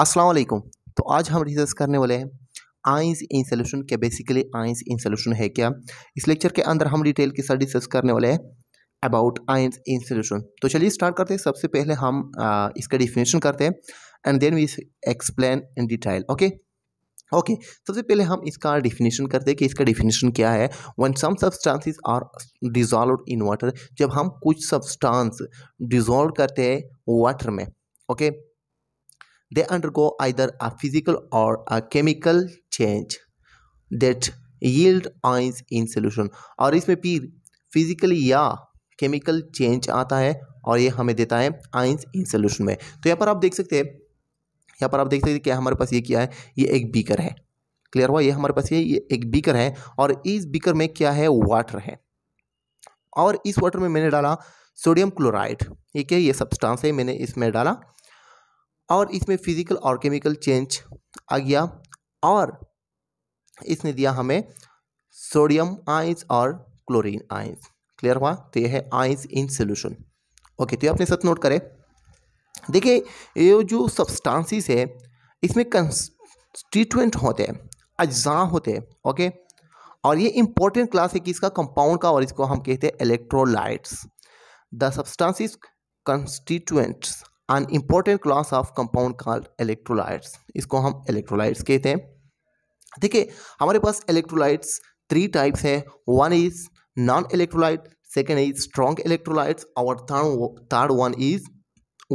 अस्सलाम वालेकुम तो आज हम डिस्कस करने वाले हैं आइंस इन सोल्यूशन क्या बेसिकली आइंस इन सोल्यूशन है क्या इस लेक्चर के अंदर हम डिटेल के साथ डिस्कस करने वाले हैं अबाउट आइंस इन सोल्यूशन तो चलिए स्टार्ट करते हैं सबसे पहले हम आ, इसका डिफिनेशन करते हैं and then we explain in detail okay okay सबसे पहले हम इसका डिफिनेशन करते हैं कि इसका डिफिनेशन क्या है one some substances are dissolve in water जब हम कुछ सब्सटेंस डिजॉल्व करते हैं वाटर में okay okay? they undergo either a physical or a chemical change that yield ions in solution और इसमें पीर फिजिकली या chemical change आता है और ये हमें देता है ions in solution में तो यहाँ पर आप देख सकते हैं यहाँ पर आप देख सकते हैं क्या हमारे पास ये क्या है ये एक बीकर है क्लियर हुआ ये हमारे पास ये ये एक बीकर है और इस बीकर में क्या है वाटर है और इस वाटर में मैंने डाला सोडियम क्लोराइड ये क्या ये सब्सटेंस है मैंने इसमें डाला और इसमें फिजिकल और केमिकल चेंज आ गया और इसने दिया हमें सोडियम आइंस और क्लोरीन आइंस क्लियर हुआ तो यह है आइंस इन सोल्यूशन ओके तो ये अपने साथ नोट करें देखिए ये जो सब्सटेंसेस है इसमें कंस्टिट्यूएंट होते हैं अज्जा होते हैं ओके और ये इंपॉर्टेंट क्लास है कि इसका कंपाउंड का और इसको हम कहते हैं electrolytes the substances constituents an important class of compound called electrolytes इसको हम इलेक्ट्रोलाइट्स कहते हैं ठीक है हमारे पास इलेक्ट्रोलाइट्स थ्री टाइप्स हैं one is non electrolyte second is strong electrolytes और third third one is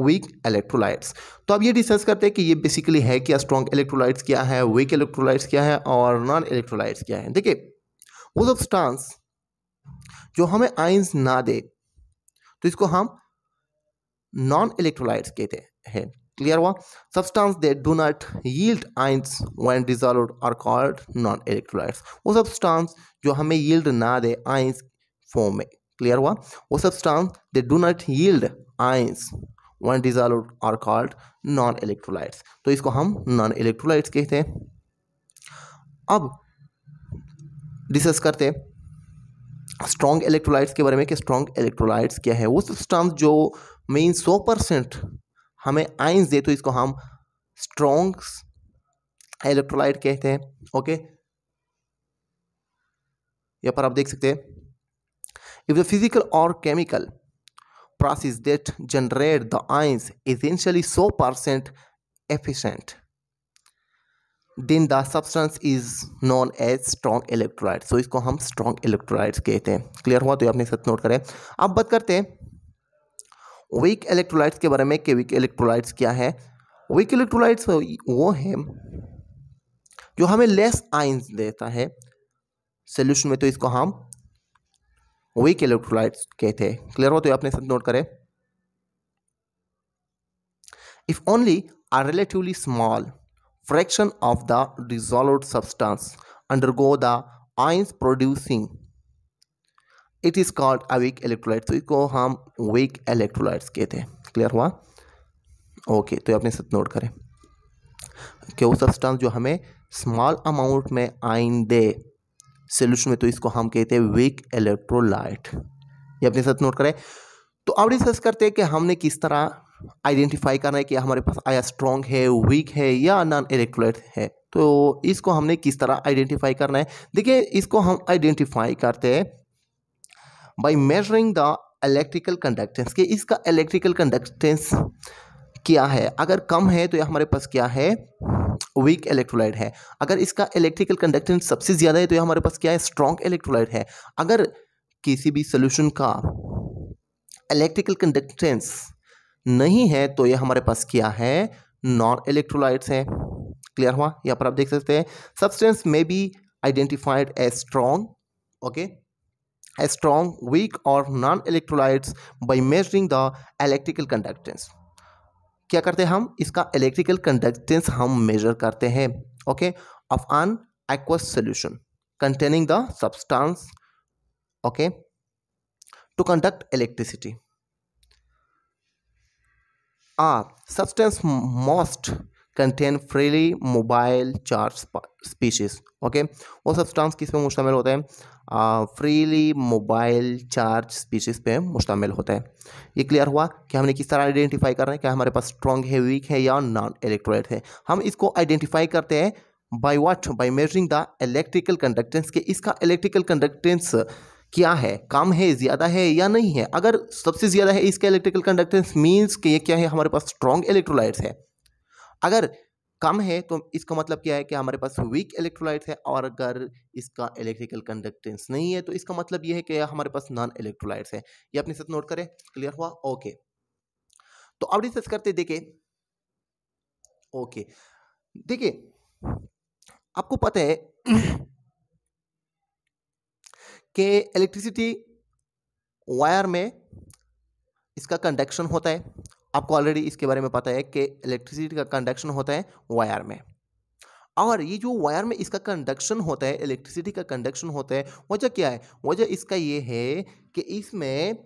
weak electrolytes तो अब ये डिस्कस करते हैं कि ये बेसिकली है क्या स्ट्रॉन्ग इलेक्ट्रोलाइट्स क्या है वीक इलेक्ट्रोलाइट्स क्या है और नॉन इलेक्ट्रोलाइट्स क्या है ठीक वो सब स्टांस जो हमें आइंस ना दे तो इसको हम नॉन इलेक्ट्रोलाइट्स कहते हैं क्लियर हुआ substance they do not yield ions when dissolve are called non electrolytes वो सब्सटेंस जो हमें यील्ड ना दे आइंस फॉर्म में क्लियर हुआ वो substance they do not yield ions when dissolve are called non electrolytes तो इसको हम नॉन इलेक्ट्रोलाइट्स कहते हैं अब डिस्कस करते हैं स्ट्रॉन्ग इलेक्ट्रोलाइट्स के बारे में कि स्ट्रॉन्ग इलेक्ट्रोलाइट्स क्या है वो सब्सटेंस जो मीन सौ परसेंट हमें आइंस दे तो इसको हम स्ट्रोंग्स इलेक्ट्रोलाइट कहते हैं ओके यहाँ पर आप देख सकते हैं इफ द फिजिकल और chemical process that generate the ions essentially सो percent efficient then the substance is known as strong electrolyte so इसको हम स्ट्रॉन्ग इलेक्ट्रोलाइट कहते हैं क्लियर हुआ तो आपने साथ नोट करें अब बात करते हैं वीक इलेक्ट्रोलाइट्स के बारे में कि वीक इलेक्ट्रोलाइट्स क्या है वीक इलेक्ट्रोलाइट्स वो है जो हमें लेस आइंस देता है सोल्यूशन में तो इसको हम वीक इलेक्ट्रोलाइट्स कहते हैं क्लियर हो तो आपने सब नोट करें if only a relatively small fraction of the dissolve substance undergo the ions producing it is called weak electrolyte तो इसको हम वीक इलेक्ट्रोलाइट्स कहते हैं क्लियर हुआ ओके तो ये अपने साथ नोट करें कि वो सब्सटेंस जो हमें स्मॉल अमाउंट में आइन दे सोल्यूशन में तो इसको हम कहते हैं वीक इलेक्ट्रोलाइट ये अपने साथ नोट करें तो अब रिसर्च करते हैं कि हमने किस तरह आइडेंटिफाई करना है कि हमारे पास आया स्ट्रॉन्ग है वीक है या नॉन इलेक्ट्रोलाइट है तो इसको हमने किस तरह आइडेंटिफाई करना है देखिए इसको हम आइडेंटिफाई करते हैं by measuring the electrical conductance कि इसका इलेक्ट्रिकल कंडक्टेंस क्या है अगर कम है तो यह हमारे पास क्या है वीक इलेक्ट्रोलाइट है अगर इसका इलेक्ट्रिकल कंडक्टेंस सबसे ज़्यादा है तो यह हमारे पास क्या है स्ट्रॉन्ग इलेक्ट्रोलाइट है अगर किसी भी सोल्यूशन का इलेक्ट्रिकल कंडक्टेंस नहीं है तो यह हमारे पास क्या है नॉन इलेक्ट्रोलाइट्स हैं क्लियर हुआ यहाँ पर आप देख सकते हैं सब्सटेंस में be identified as strong okay strong, weak or non-electrolytes by measuring the electrical conductance. क्या करते हैं हम इसका इलेक्ट्रिकल कंडक्टेंस हम मेजर करते हैं okay of an aqueous solution containing the substance okay to conduct electricity a substance most contain freely mobile charge species okay वो substance किस में शामिल होते हैं फ्रीली मोबाइल चार्ज स्पीशीज़ पे मुश्तमिल होता है ये क्लियर हुआ कि हमने किस तरह आइडेंटिफाई करना है क्या हमारे पास स्ट्रॉन्ग है वीक है या नॉन इलेक्ट्रोलाइट है हम इसको आइडेंटिफाई करते हैं by what by measuring the electrical conductance के इसका इलेक्ट्रिकल कंडक्टेंस क्या है कम है ज़्यादा है या नहीं है अगर सबसे ज़्यादा है इसका इलेक्ट्रिकल कंडक्टेंस मीन्स कि ये क्या है हमारे पास स्ट्रॉन्ग इलेक्ट्रोलाइट्स है अगर कम है तो इसका मतलब क्या है कि हमारे पास वीक इलेक्ट्रोलाइट है और अगर इसका इलेक्ट्रिकल कंडक्टेंस नहीं है तो इसका मतलब यह है कि हमारे पास नॉन इलेक्ट्रोलाइट्स है ये अपने साथ नोट करें क्लियर हुआ ओके तो अब डिस्कस करते देखे ओके देखिए आपको पता है कि इलेक्ट्रिसिटी वायर में इसका कंडक्शन होता है आपको ऑलरेडी इसके बारे में पता है कि इलेक्ट्रिसिटी का कंडक्शन होता है वायर में और ये जो वायर में इसका कंडक्शन होता है इलेक्ट्रिसिटी का कंडक्शन होता है वजह क्या है वजह इसका ये है कि इसमें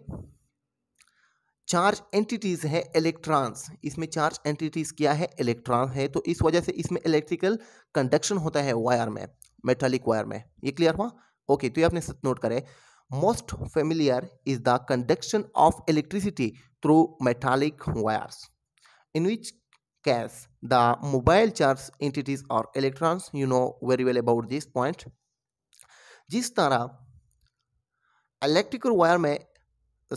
चार्ज एंटिटीज़ है इलेक्ट्रॉन्स इसमें चार्ज एंटिटीज़ क्या है इलेक्ट्रॉन है तो इस वजह से इसमें इलेक्ट्रिकल कंडक्शन होता है वायर में मेटालिक वायर में ये क्लियर हुआ ओके तो ये आपने नोट करें most familiar is the conduction of electricity through metallic wires, in which case the mobile charge entities are electrons. You know very well about this point. जिस तरह electrical wire में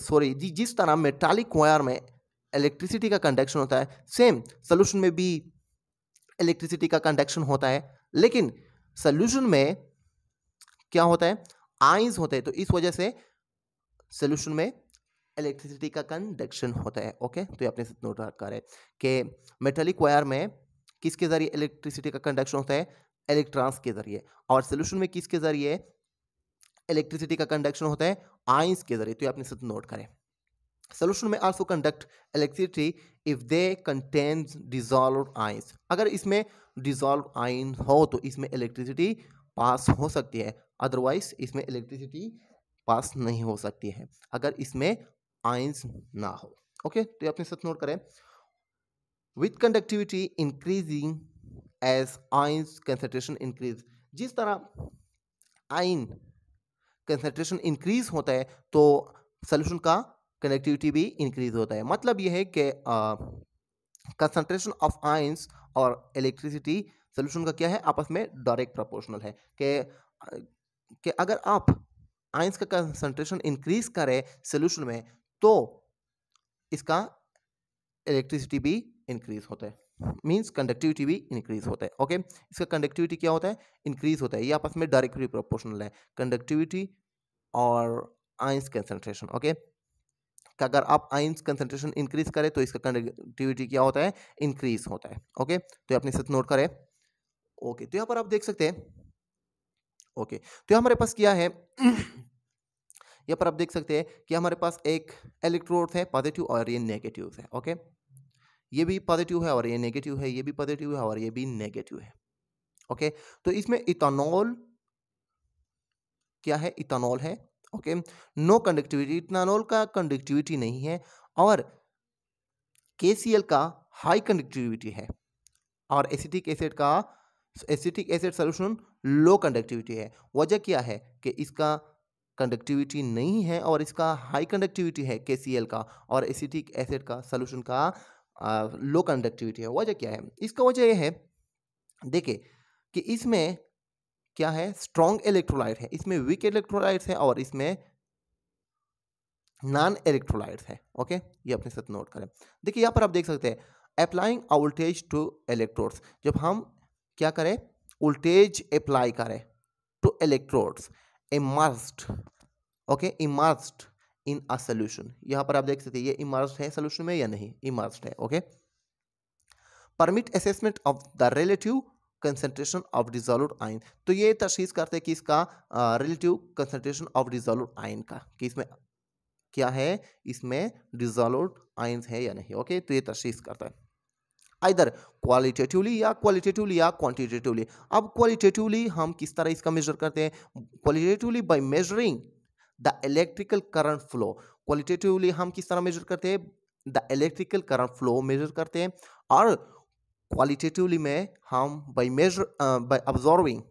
sorry जी जिस तरह मेटालिक वायर में electricity का conduction होता है सेम सोल्यूशन में भी इलेक्ट्रिसिटी का कंडक्शन होता है लेकिन सोल्यूशन में क्या होता है आइंस होते हैं तो इस वजह से सोल्यूशन में इलेक्ट्रिसिटी का कंडक्शन होता है ओके तो ये अपने साथ नोट रखा है कि मेटेलिक वायर में किसके ज़रिए इलेक्ट्रिसिटी का कंडक्शन होता है इलेक्ट्रॉन्स के ज़रिए और सोल्यूशन में किसके ज़रिए इलेक्ट्रिसिटी का कंडक्शन होता है आइंस के ज़रिए तो ये अपने साथ नोट करें सोल्यूशन में also conduct electricity if they contains dissolve ions अगर इसमें डिजॉल्व आइन हो तो इसमें इलेक्ट्रिसिटी पास हो सकती है अदरवाइज इसमें इलेक्ट्रिसिटी पास नहीं हो सकती है अगर इसमें आइंस ना हो ओके तो ये अपने साथ नोट करें with conductivity increasing as ions concentration increase जिस तरह आइन कंसेंट्रेशन इंक्रीज होता है तो सोल्यूशन का कनेक्टिविटी भी इंक्रीज होता है मतलब यह है कि कंसनट्रेशन ऑफ आइंस और इलेक्ट्रिसिटी सोल्यूशन का क्या है आपस में डायरेक्ट प्रोपोर्शनल है कि कि अगर आप आइंस का कंसनट्रेशन इंक्रीज करें सोल्यूशन में तो इसका इलेक्ट्रिसिटी भी इंक्रीज होता है मीन्स कंडक्टिविटी भी इंक्रीज होता है ओके इसका कंडक्टिविटी क्या होता है इंक्रीज होता है ये आपस में डायरेक्टली प्रोपोर्शनल है कंडक्टिविटी और आइंस कंसनट्रेशन ओके कि अगर आप आइंस कंसनट्रेशन इंक्रीज करें तो इसका कंडक्टिविटी क्या होता है इंक्रीज होता है ओके तो ये अपने साथ नोट करें ओके तो यहाँ पर आप देख सकते हैं ओके तो हमारे पास क्या है यहाँ पर आप देख सकते हैं कि हमारे पास एक इलेक्ट्रोड है पॉजिटिव और ये नेगेटिव है ओके ये भी पॉजिटिव है और ये नेगेटिव है ये भी पॉजिटिव है और ये भी नेगेटिव है ओके तो इसमें इथानॉल क्या है इथानॉल है ओके नो कंडक्टिविटी इथानॉल का कंडक्टिविटी नहीं है और के का हाई कंडक्टिविटी है और एसिटिक एसिड का acetic acid solution low conductivity है वजह क्या है कि इसका कंडक्टिविटी नहीं है और इसका हाई कंडक्टिविटी है के का और एसिटिक एसिड का सोल्यूशन का लो कंडक्टिविटी है वजह क्या है इसका वजह यह है देखिए कि इसमें क्या है स्ट्रॉन्ग इलेक्ट्रोलाइट है इसमें वीक इलेक्ट्रोलाइट्स है और इसमें नॉन इलेक्ट्रोलाइट्स है ओके ये अपने साथ नोट करें देखिए यहाँ पर आप देख सकते हैं अप्लाइंग वोल्टेज टू इलेक्ट्रोड्स जब हम क्या करें वोल्टेज अप्लाई करें two electrodes immersed okay immersed in a solution यहां पर आप देख सकते हैं ये इमर्स्ड है सोल्यूशन में या नहीं इमर्स्ड है okay permit assessment of the relative concentration of dissolute ion तो ये तशीस करते हैं कि इसका relative concentration of dissolute ion का कि इसमें क्या है इसमें डिजोल्यूट आयन है या नहीं ओके तो ये तशीस करता है आइदर क्वालिटेटिवली या क्वालिटेटिवली या क्वान्टिटेटिवली अब क्वालिटेटिवली हम किस तरह इसका मेजर करते हैं qualitatively by measuring the electrical current flow qualitatively हम किस तरह मेजर करते हैं the electrical current flow measure करते हैं और क्वालिटेटिवली में हम by measure by observing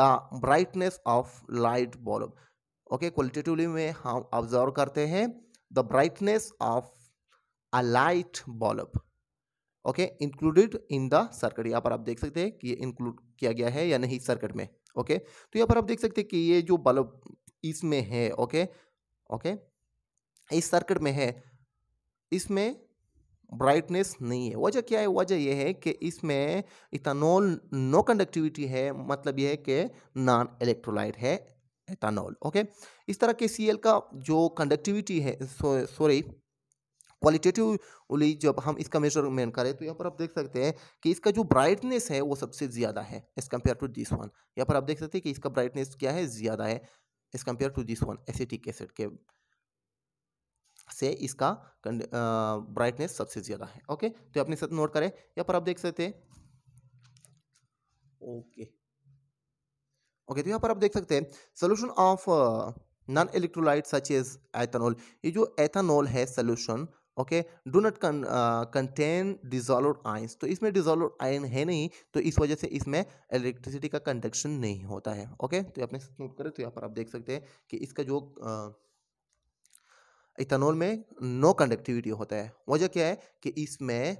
the brightness of light bulb okay qualitatively में हम ऑब्जॉर्व करते हैं the brightness of a light bulb okay included in the circuit यहाँ पर आप देख सकते हैं कि ये इंक्लूड किया गया है या नहीं सर्किट में ओके तो यहाँ पर आप देख सकते हैं कि ये जो बल्ब इसमें है ओके ओके इस सर्किट में है इसमें ब्राइटनेस नहीं है वजह क्या है वजह यह है कि इसमें इथानॉल नो कंडक्टिविटी है मतलब यह है कि नॉन इलेक्ट्रोलाइट है इथानॉल ओके इस तरह के सीएल का जो कंडक्टिविटी है सॉरी सो, क्वालिटेटिवली जब हम इसका मेजरमेंट करें तो यहाँ पर आप देख सकते हैं कि इसका जो ब्राइटनेस है वो सबसे ज़्यादा है as compare to this one यहाँ पर आप देख सकते हैं कि इसका ब्राइटनेस क्या है ज़्यादा है as compare to this one acetic acid के से इसका ब्राइटनेस सबसे ज़्यादा है ओके तो अपने साथ नोट करें यहाँ पर आप देख सकते हैं ओके ओके तो यहाँ पर आप देख सकते हैं solution of non electrolyte such as ethanol ये जो एथानॉल है solution okay do not contain dissolve ions तो इसमें डिजोल्व आयन है नहीं तो इस वजह से इसमें इलेक्ट्रिसिटी का कंडक्शन नहीं होता है ओके okay? तो आपने नोट करें तो यहाँ पर आप देख सकते हैं कि इसका जो इथेनॉल में नो कंडक्टिविटी होता है वजह क्या है कि इसमें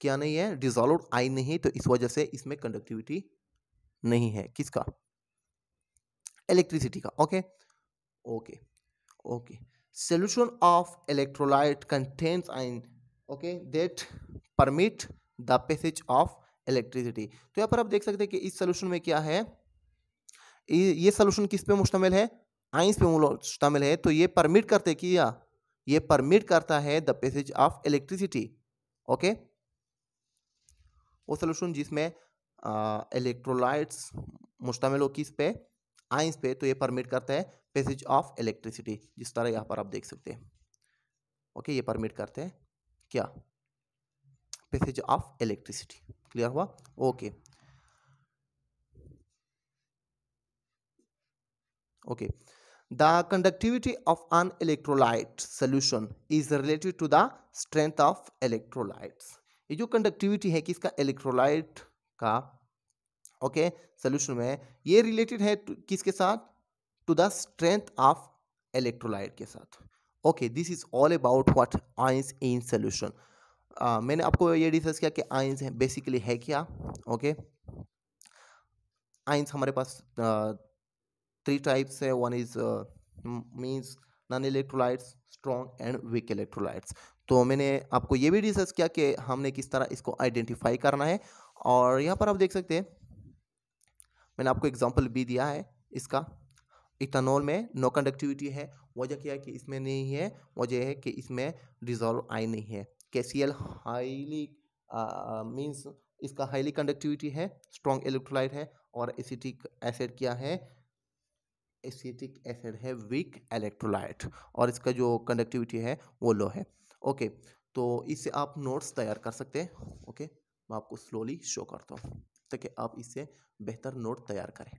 क्या नहीं है डिजोल्व आयन नहीं तो इस वजह से इसमें कंडक्टिविटी नहीं है किसका इलेक्ट्रिसिटी का okay okay okay solution of electrolyte contains ion okay that permit the passage of electricity तो यहाँ पर आप देख सकते हैं कि इस solution में क्या है ये सोल्यूशन किस पे मुश्तमिल है आइंस पे मुश्तमिल है तो ये परमिट करते कि या ये परमिट करता है the passage of electricity okay वो सोल्यूशन जिसमें इलेक्ट्रोलाइट्स मुश्तमिल हो किस पे आइंस पे तो ये परमिट करता है पेसेज ऑफ इलेक्ट्रिसिटी जिस तरह यहाँ पर आप देख सकते हैं ओके ये परमिट करते हैं क्या पेसेज ऑफ इलेक्ट्रिसिटी क्लियर हुआ okay okay the conductivity of an electrolyte solution is related to the strength of electrolytes ये जो कंडक्टिविटी है कि इसका इलेक्ट्रोलाइट का ओके सोल्यूशन में ये रिलेटेड है किसके साथ to the strength of electrolyte के साथ okay this is all about what ions in solution मैंने आपको ये डिस्कस किया कि आइंस है बेसिकली है क्या ओके okay? आइंस हमारे पास थ्री टाइप्स है one is means non electrolytes strong and weak electrolytes तो मैंने आपको ये भी डिस्कस किया कि हमने किस तरह इसको आइडेंटिफाई करना है और यहाँ पर आप देख सकते हैं मैंने आपको एग्जाम्पल भी दिया है इसका इथानॉल में नो कंडक्टिविटी है वजह क्या है कि इसमें नहीं है वजह है कि इसमें डिजॉल्व आई नहीं है K C L highly means इसका हाईली कंडक्टिविटी है स्ट्रॉन्ग इलेक्ट्रोलाइट है और एसिटिक एसिड क्या है एसिटिक एसिड है वीक इलेक्ट्रोलाइट और इसका जो कंडक्टिविटी है वो लो है ओके तो इससे आप नोट्स तैयार कर सकते हैं ओके मैं आपको स्लोली शो करता हूँ ताकि आप इससे बेहतर नोट तैयार करें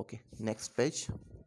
ओके नेक्स्ट पेज